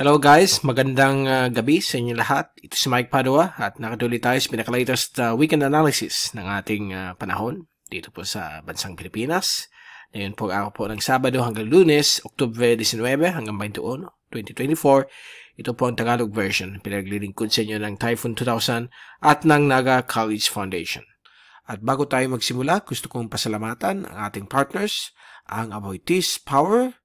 Hello guys, magandang uh, gabi sa inyo lahat. Ito si Mike Padua at nakatuli tayo sa pinaka-latest uh, weekend analysis ng ating uh, panahon dito po sa Bansang Pilipinas. Ngayon po ako po ng Sabado hanggang Lunes, Oktubre 19 hanggang 21, 2024. Ito po ang Tagalog version. Pinaglilingkod sa inyo ng Typhoon 2000 at ng Naga College Foundation. At bago tayo magsimula, gusto kong pasalamatan ang ating partners, ang Aboitiz Power,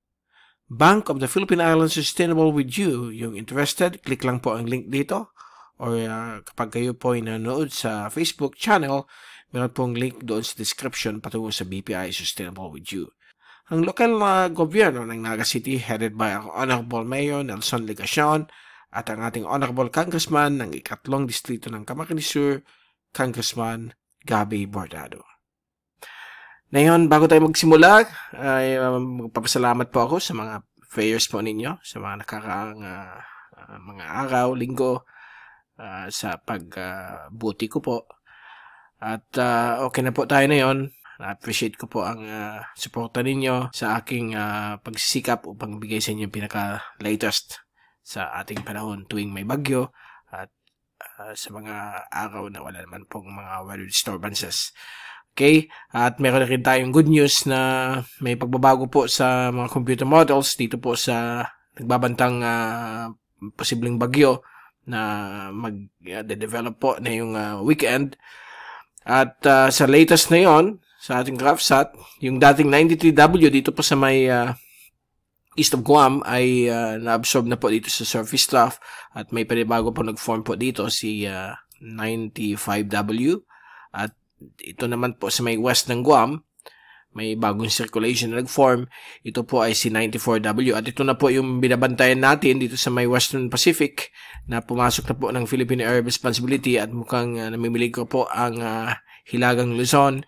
Bank of the Philippine Islands Sustainable with You. Yung interested, click lang po ang link dito. Or uh, kapag kayo po ay nanood sa Facebook channel, meron pong link doon sa description patungo sa BPI Sustainable with You. Ang lokal na gobyerno ng Naga City headed by ang Honorable Mayor Nelson Legacion at ang ating Honorable Congressman ng ikatlong distrito ng Kamakini Sur, Congressman Gabi Bordado. Ngayon, bago tayo magsimula, ay uh, magpapasalamat po ako sa mga prayers po ninyo, sa mga nakakaang uh, ah, ah, mga araw, linggo, uh, sa pagbuti uh, ko po. At uh, okay na po tayo ngayon. Na-appreciate ko po ang uh, suporta ninyo sa aking uh, pagsisikap upang bigay sa inyo pinaka-latest sa ating panahon tuwing may bagyo at uh, sa mga araw na wala naman pong mga weather disturbances. Okay? At meron na rin tayong good news na may pagbabago po sa mga computer models dito po sa nagbabantang uh, posibleng bagyo na mag-develop ah, uh, po na yung uh, weekend. At uh, sa latest na yon sa ating GraphSat, yung dating 93W dito po sa may uh, east of Guam ay uh, na-absorb na po dito sa surface trough at may panibago po nag-form po dito si uh, 95W ito naman po sa may west ng Guam, may bagong circulation na nag-form. Ito po ay si 94W at ito na po yung binabantayan natin dito sa may Western Pacific na pumasok na po ng Philippine Air Responsibility at mukhang uh, ah, namimilig ko po ang uh, Hilagang Luzon.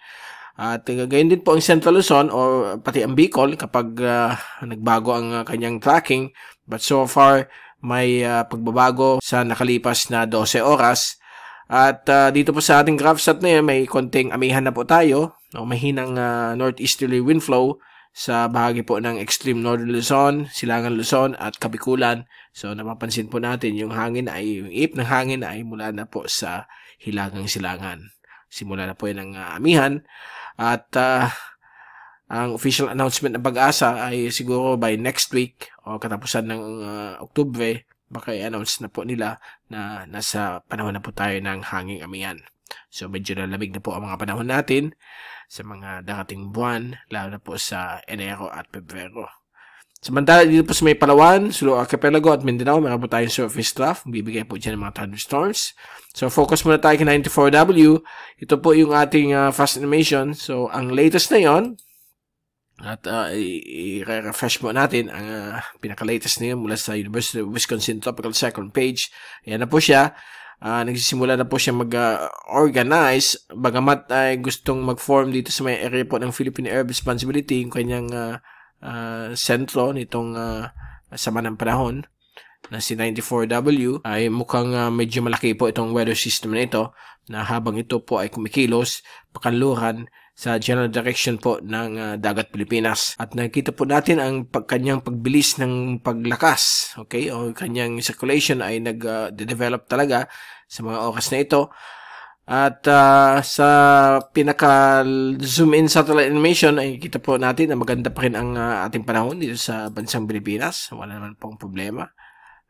At uh, gayon din po ang Central Luzon o pati ang Bicol kapag uh, nagbago ang uh, kanyang tracking. But so far, may uh, pagbabago sa nakalipas na 12 oras at uh, dito po sa ating graph shot na yan, may konting amihan na po tayo. No, mahinang uh, northeasterly wind flow sa bahagi po ng extreme northern Luzon, Silangan Luzon at Kabikulan. So napapansin po natin yung hangin ay yung ip ng hangin ay mula na po sa Hilagang Silangan. Simula na po yan ang uh, amihan at uh, ang official announcement ng pag-asa ay siguro by next week o katapusan ng uh, Oktubre baka i-announce na po nila na nasa panahon na po tayo ng hanging amihan. So medyo nalamig na po ang mga panahon natin sa mga darating buwan, lalo na po sa Enero at Pebrero. Samantala dito po sa may Palawan, Sulu Archipelago at Mindanao, meron po tayong surface trough. Bibigay po dyan ng mga thunderstorms. So focus muna tayo kay 94W. Ito po yung ating uh, fast animation. So ang latest na yon at uh, ah, i-refresh mo natin ang uh, pinaka-latest na mula sa University of Wisconsin Topical Second Page. Ayan na po siya. Uh, nagsisimula na po siya mag-organize uh, bagamat ay uh, gustong mag-form dito sa may area po ng Philippine Air Responsibility yung kanyang uh, uh, sentro nitong uh, sama ng panahon na si 94W ay mukhang uh, medyo malaki po itong weather system na ito na habang ito po ay kumikilos, pakanluran, sa general direction po ng uh, Dagat Pilipinas. At nakikita po natin ang pag, kanyang pagbilis ng paglakas, okay? O kanyang circulation ay nag-develop ah, uh, talaga sa mga oras na ito. At uh, sa pinaka zoom in satellite animation ay kita po natin na maganda pa rin ang uh, ating panahon dito sa bansang Pilipinas. Wala naman pong problema.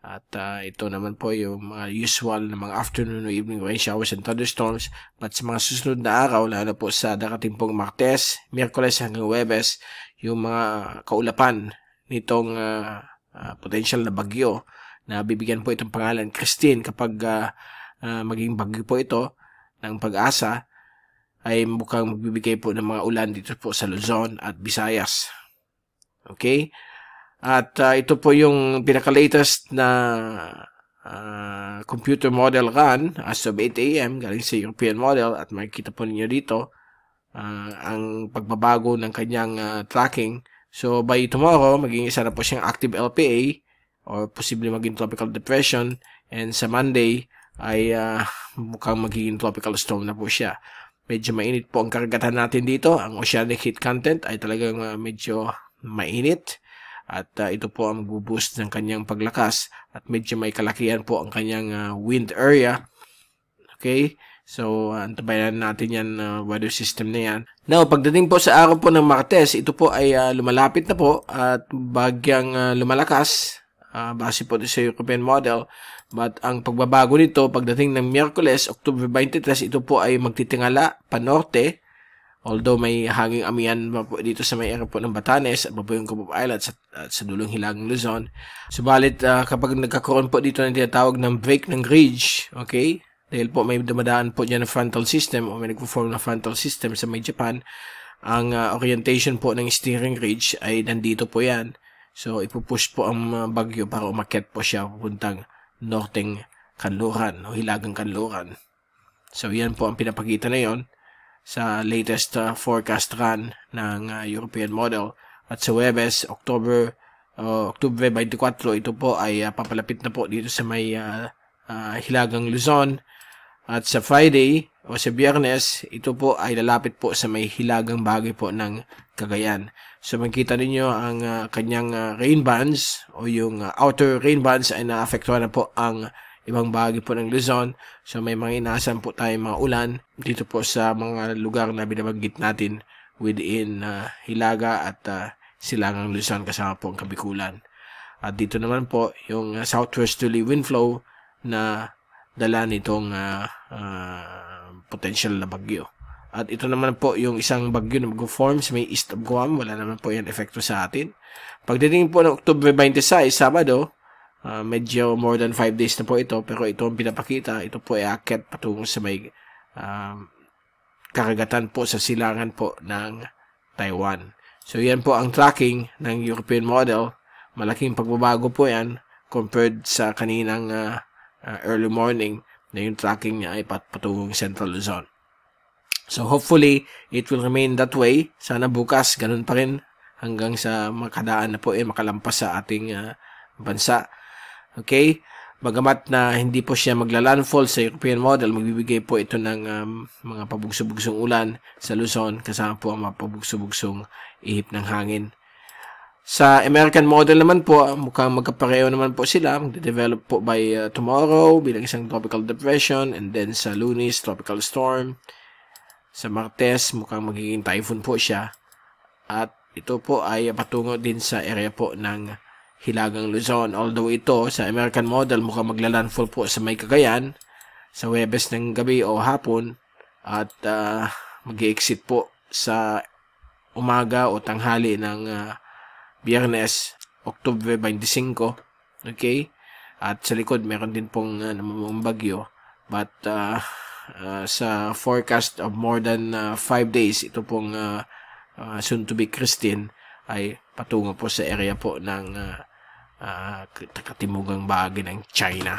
At uh, ito naman po yung mga usual na mga afternoon or evening rain showers and thunderstorms. But sa mga susunod na araw, lalo po sa dakating pong Martes, Miyerkules hanggang Webes, yung mga kaulapan nitong uh, uh, potential na bagyo na bibigyan po itong pangalan Christine kapag uh, uh, maging bagyo po ito ng pag-asa ay mukhang magbibigay po ng mga ulan dito po sa Luzon at Visayas. Okay? At uh, ito po yung pinaka-latest na uh, computer model run as of 8 a.m. galing sa European model at makikita po ninyo dito uh, ang pagbabago ng kanyang uh, tracking. So by tomorrow, maging isa na po siyang active LPA or posible maging tropical depression and sa Monday ay uh, mukhang magiging tropical storm na po siya. Medyo mainit po ang karagatan natin dito. Ang oceanic heat content ay talagang uh, medyo mainit at uh, ito po ang magbo boost ng kanyang paglakas at medyo may kalakihan po ang kanyang uh, wind area. Okay? So, uh, antabayan natin yan uh, weather system na yan. Now, pagdating po sa araw po ng Martes, ito po ay uh, lumalapit na po at bagyang uh, lumalakas uh, base po sa European model. But ang pagbabago nito, pagdating ng Miyerkules, October 23, ito po ay magtitingala pa norte Although may hanging amian po dito sa may airport ng Batanes at babayong Cubab Island at, at sa dulong hilagang Luzon. Subalit uh, kapag nagkakaroon po dito ng tinatawag ng break ng ridge, okay? Dahil po may dumadaan po dyan ng frontal system o may nagpo-form na frontal system sa may Japan, ang uh, orientation po ng steering ridge ay nandito po yan. So ipupush po ang ah, bagyo para umakyat po siya papuntang norteng Kanluran o Hilagang Kanluran. So yan po ang pinapakita na yon sa latest uh, forecast run ng uh, European model. At sa Webes, October uh, October 24, ito po ay uh, papalapit na po dito sa may uh, uh, Hilagang Luzon. At sa Friday o sa Biyernes, ito po ay lalapit po sa may Hilagang Bagay po ng Cagayan. So makikita ninyo ang uh, kanyang uh, rain bands o yung uh, outer rain bands ay naapektuhan na po ang ibang bahagi po ng Luzon. So may mga inaasahan po tayong mga ulan dito po sa mga lugar na binabanggit natin within uh, Hilaga at uh, Silangang Luzon kasama po ang Kabikulan. At dito naman po yung uh, ah, southwesterly wind flow na dala nitong uh, uh, potential na bagyo. At ito naman po yung isang bagyo na mag-form sa may east of Guam. Wala naman po yan efekto sa atin. Pagdating po ng October 26, Sabado, Ah, medyo more than 5 days na po ito pero ito ang pinapakita. Ito po ay akit patungo sa may uh, karagatan po sa silangan po ng Taiwan. So yan po ang tracking ng European model. Malaking pagbabago po yan compared sa kaninang uh, early morning na yung tracking niya ay pat patungong Central Luzon. So hopefully it will remain that way. Sana bukas ganun pa rin hanggang sa makadaan na po eh makalampas sa ating uh, bansa Okay? Bagamat na hindi po siya magla-landfall sa European model, magbibigay po ito ng um, mga pabugso-bugsong ulan sa Luzon kasama po ang mga pabugso-bugsong ihip ng hangin. Sa American model naman po, mukhang magkapareho naman po sila. Magde-develop po by uh, tomorrow bilang isang tropical depression and then sa lunes, tropical storm. Sa martes, mukhang magiging typhoon po siya. At ito po ay patungo din sa area po ng Hilagang Luzon. Although ito sa American model mukhang maglalandfall po sa may Cagayan sa Webes ng gabi o hapon at uh, ah, mag exit po sa umaga o tanghali ng uh, Biyernes, October 25. Okay? At sa likod meron din pong uh, ah, namamang bagyo. But uh, uh, sa forecast of more than 5 uh, days, ito pong uh, uh, soon to be Christine ay patungo po sa area po ng uh, uh, takatimugang bahagi ng China.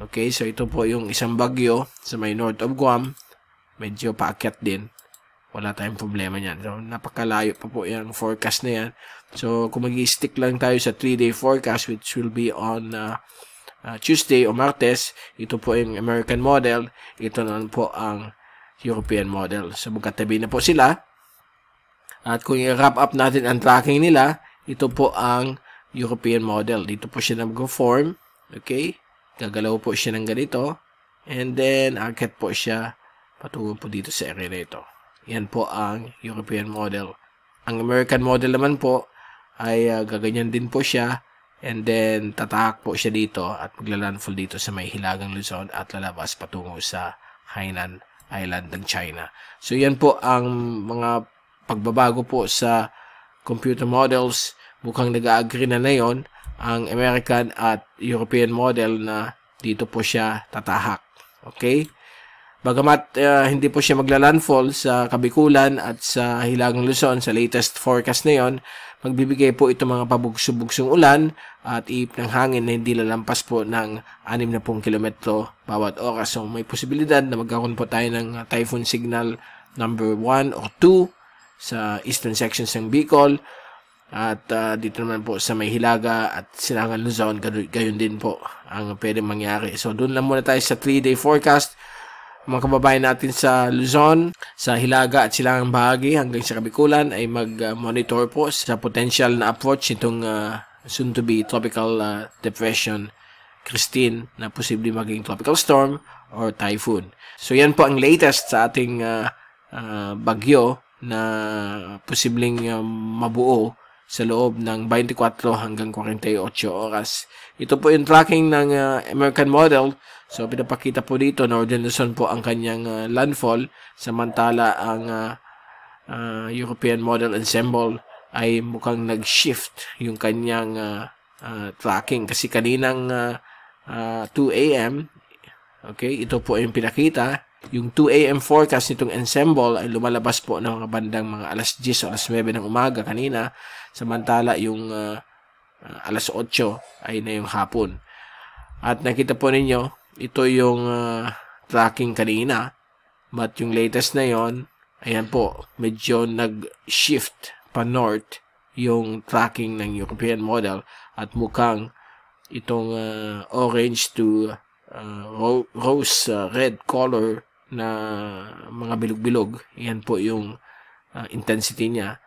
Okay, so ito po yung isang bagyo sa may north of Guam. Medyo paakyat din. Wala tayong problema niyan. So, napakalayo pa po yung forecast na yan. So, kung mag stick lang tayo sa 3-day forecast which will be on uh, uh, Tuesday o Martes, ito po yung American model. Ito naman po ang European model. So, magkatabi na po sila. At kung i-wrap up natin ang tracking nila, ito po ang European model. Dito po siya nag-form. Okay? Gagalaw po siya ng ganito. And then, akit po siya patungo po dito sa area na ito. Yan po ang European model. Ang American model naman po ay uh, gaganyan din po siya. And then, tatahak po siya dito at maglalandfall dito sa may Hilagang Luzon at lalabas patungo sa Hainan Island ng China. So, yan po ang mga pagbabago po sa computer models mukhang nag-agree na na yon ang American at European model na dito po siya tatahak. Okay? Bagamat uh, hindi po siya maglalandfall sa Kabikulan at sa Hilagang Luzon sa latest forecast na yon, magbibigay po ito mga pabugso-bugsong ulan at iip ng hangin na hindi lalampas po ng 60 km bawat oras. So may posibilidad na magkakaroon po tayo ng typhoon signal number 1 or 2 sa eastern sections ng Bicol at uh, dito naman po sa may hilaga at silangan Luzon, gayon din po ang pwede mangyari. So doon lang muna tayo sa 3-day forecast. Mga kababayan natin sa Luzon, sa Hilaga at silangang bahagi hanggang sa Kabikulan ay mag-monitor po sa potential na approach nitong uh, soon-to-be tropical uh, depression Christine na posibleng maging tropical storm or typhoon. So yan po ang latest sa ating uh, uh, bagyo na posibleng uh, mabuo sa loob ng 24 hanggang 48 oras. Ito po yung tracking ng uh, American model. So pinapakita po dito Northern Luzon po ang kanyang uh, landfall samantala ang uh, uh, European model ensemble ay mukhang nag-shift yung kanyang uh, uh, tracking kasi kaninang uh, uh, 2 AM okay ito po yung pinakita yung 2 a.m. forecast nitong ensemble ay lumalabas po ng mga bandang mga alas 10 o alas 9 ng umaga kanina, samantala yung uh, alas 8 ay na yung hapon. At nakita po ninyo, ito yung uh, tracking kanina, but yung latest na yon ayan po, medyo nag-shift pa north yung tracking ng European model at mukhang itong uh, orange to uh, ro rose uh, red color na mga bilog-bilog. Yan po yung uh, intensity niya.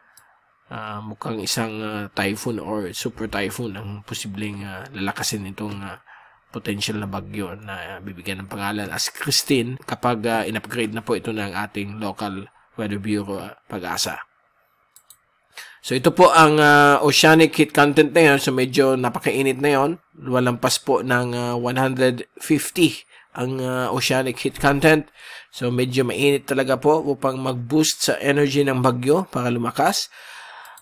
Uh, mukhang isang uh, typhoon or super typhoon ang posibleng uh, lalakasin itong uh, potential na bagyo na uh, bibigyan ng pangalan as Christine kapag uh, in-upgrade na po ito ng ating local Weather Bureau uh, pag-asa. So ito po ang uh, oceanic heat content na yun. So medyo napakainit na yun. Walampas po ng uh, 150 ang uh, oceanic heat content. So medyo mainit talaga po upang mag-boost sa energy ng bagyo para lumakas.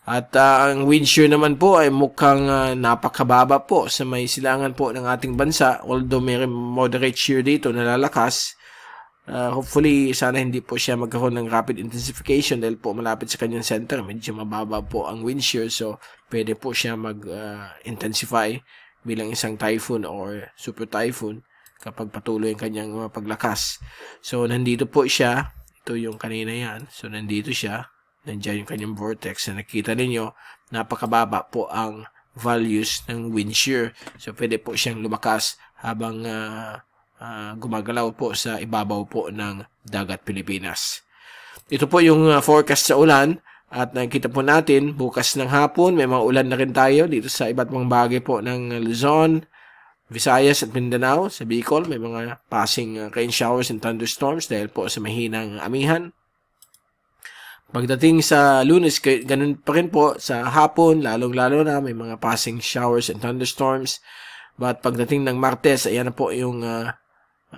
At uh, ang wind shear naman po ay mukhang uh, napakababa po sa may silangan po ng ating bansa. Although may moderate shear dito na lalakas. Uh, hopefully, sana hindi po siya magkaroon ng rapid intensification dahil po malapit sa kanyang center. Medyo mababa po ang wind shear so pwede po siya mag-intensify uh, bilang isang typhoon or super typhoon kapag patuloy ang kanyang mga ah, paglakas. So, nandito po siya. Ito yung kanina yan. So, nandito siya. Nandiyan yung kanyang vortex na nakita ninyo. Napakababa po ang values ng wind shear. So, pwede po siyang lumakas habang uh, uh, gumagalaw po sa ibabaw po ng dagat Pilipinas. Ito po yung uh, forecast sa ulan. At nakikita po natin, bukas ng hapon, may mga ulan na rin tayo dito sa iba't mga bagay po ng Luzon, Visayas at Mindanao, sa Bicol, may mga passing uh, rain showers and thunderstorms dahil po sa mahinang amihan. Pagdating sa lunes, ganun pa rin po sa hapon, lalong-lalo na may mga passing showers and thunderstorms. But pagdating ng Martes, ayan na po yung uh,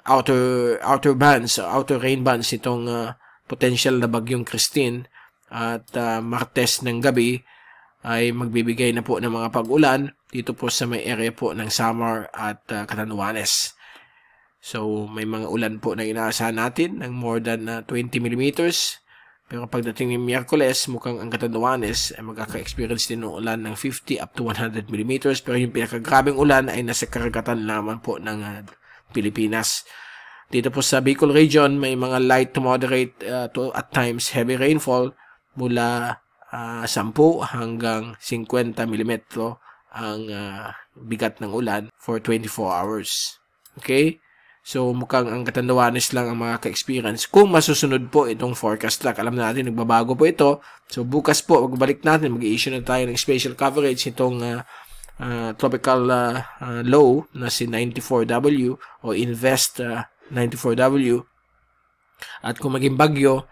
outer outer bands, outer rain bands itong uh, potential na bagyong Christine. At uh, Martes ng gabi ay magbibigay na po ng mga pag-ulan dito po sa may area po ng Samar at uh, Catanduanes. So may mga ulan po na inaasahan natin ng more than uh, ah, 20 millimeters. Pero pagdating ng Miyerkules, mukhang ang Catanduanes ay magkaka-experience din ng ulan ng 50 up to 100 millimeters. Pero yung pinakagrabing ulan ay nasa karagatan naman po ng uh, Pilipinas. Dito po sa Bicol region, may mga light to moderate uh, to at times heavy rainfall mula uh, 10 hanggang 50 millimeters ang uh, bigat ng ulan for 24 hours. Okay? So, mukhang ang katandawanis lang ang mga ka-experience kung masusunod po itong forecast track. Alam natin, nagbabago po ito. So, bukas po, magbalik natin, mag-i-issue na tayo ng special coverage itong uh, uh, tropical uh, uh, low na si 94W o Invest uh, 94W. At kung maging bagyo,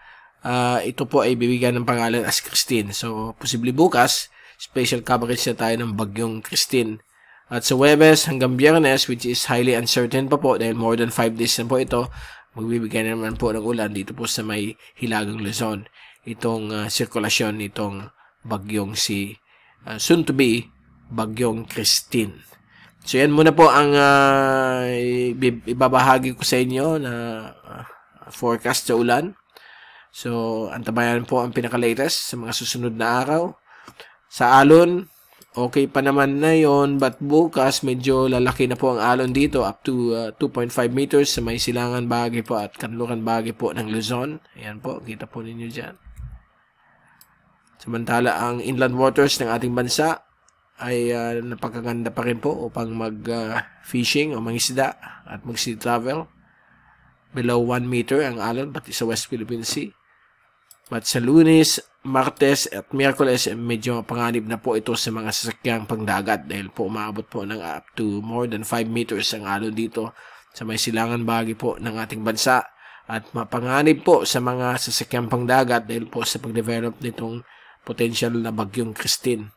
uh, ito po ay bibigyan ng pangalan as Christine. So, posible bukas, special coverage na tayo ng bagyong Christine. At sa Webes hanggang Biyernes, which is highly uncertain pa po dahil more than 5 days na po ito, magbibigay naman po ng ulan dito po sa may Hilagang Luzon. Itong uh, sirkulasyon nitong bagyong si uh, ah, soon to be bagyong Christine. So yan muna po ang uh, ibabahagi ko sa inyo na uh, forecast sa ulan. So, antabayan po ang pinakalatest sa mga susunod na araw. Sa alon, okay pa naman na yon but bukas medyo lalaki na po ang alon dito up to uh, 2.5 meters sa may silangan bahagi po at kanlukan bahagi po ng Luzon. Ayan po, kita po ninyo dyan. Samantala ang inland waters ng ating bansa ay uh, napakaganda pa rin po upang mag-fishing uh, o mangisda at mag-sea travel. Below 1 meter ang alon pati sa West Philippine Sea. But sa lunis Martes at Miyerkules eh, medyo panganib na po ito sa mga sasakyang pangdagat dahil po umaabot po ng up to more than 5 meters ang alon dito sa may silangan bahagi po ng ating bansa at mapanganib po sa mga sasakyang pangdagat dahil po sa pagdevelop nitong potential na bagyong Christine.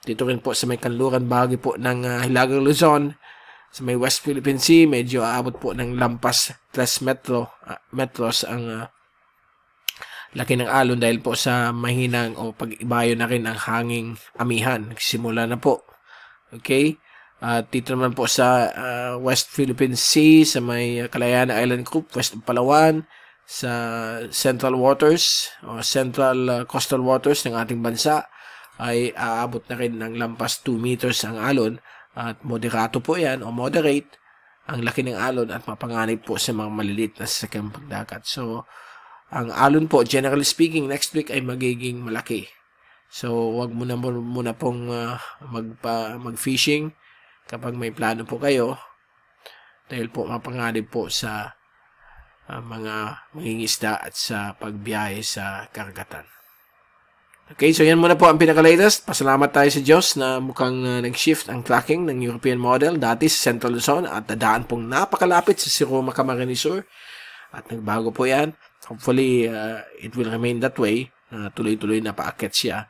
Dito rin po sa may kanluran bahagi po ng uh, Hilagang Luzon sa may West Philippine Sea medyo aabot po ng lampas 3 metro, uh, metros ang uh, laki ng alon dahil po sa mahinang o pag na rin ang hanging amihan. Nagsimula na po. Okay? At uh, dito naman po sa uh, West Philippine Sea, sa may Kalayana Island Group, west of Palawan, sa Central Waters o Central ah, Coastal Waters ng ating bansa ay aabot na rin ng lampas 2 meters ang alon at moderato po yan o moderate ang laki ng alon at mapanganib po sa mga maliliit na sasakyang pagdagat. So, ang alon po, generally speaking, next week ay magiging malaki. So, wag mo na muna pong uh, magpa, mag-fishing kapag may plano po kayo dahil po mapanganib po sa uh, mga mangingisda at sa pagbiyahe sa karagatan. Okay, so yan muna po ang pinaka-latest. Pasalamat tayo sa Diyos na mukhang uh, nag-shift ang clocking ng European model dati sa Central Luzon at dadaan pong napakalapit sa Siroma Camarinesur at nagbago po yan hopefully uh, it will remain that way na uh, tuloy-tuloy na paakit siya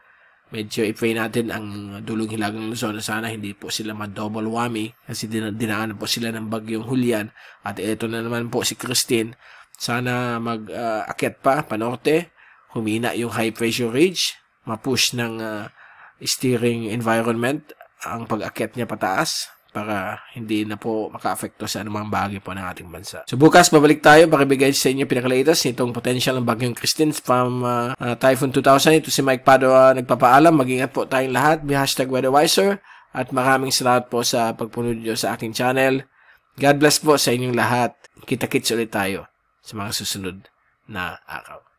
medyo i natin ang dulong hilagang Luzon sana hindi po sila ma-double whammy kasi din dinaan po sila ng bagyong Hulyan at ito na naman po si Christine sana mag-akit uh, pa panorte humina yung high pressure ridge mapush ng uh, steering environment ang pag-akit niya pataas para hindi na po maka makaapekto sa anumang bagay po ng ating bansa. So bukas babalik tayo para bigay sa inyo pinakalatas nitong potential ng bagyong Christine from uh, uh, Typhoon 2000. Ito si Mike Padua nagpapaalam. Mag-ingat po tayong lahat. May hashtag WeatherWiser at maraming salamat po sa pagpunod nyo sa aking channel. God bless po sa inyong lahat. Kita-kits ulit tayo sa mga susunod na araw.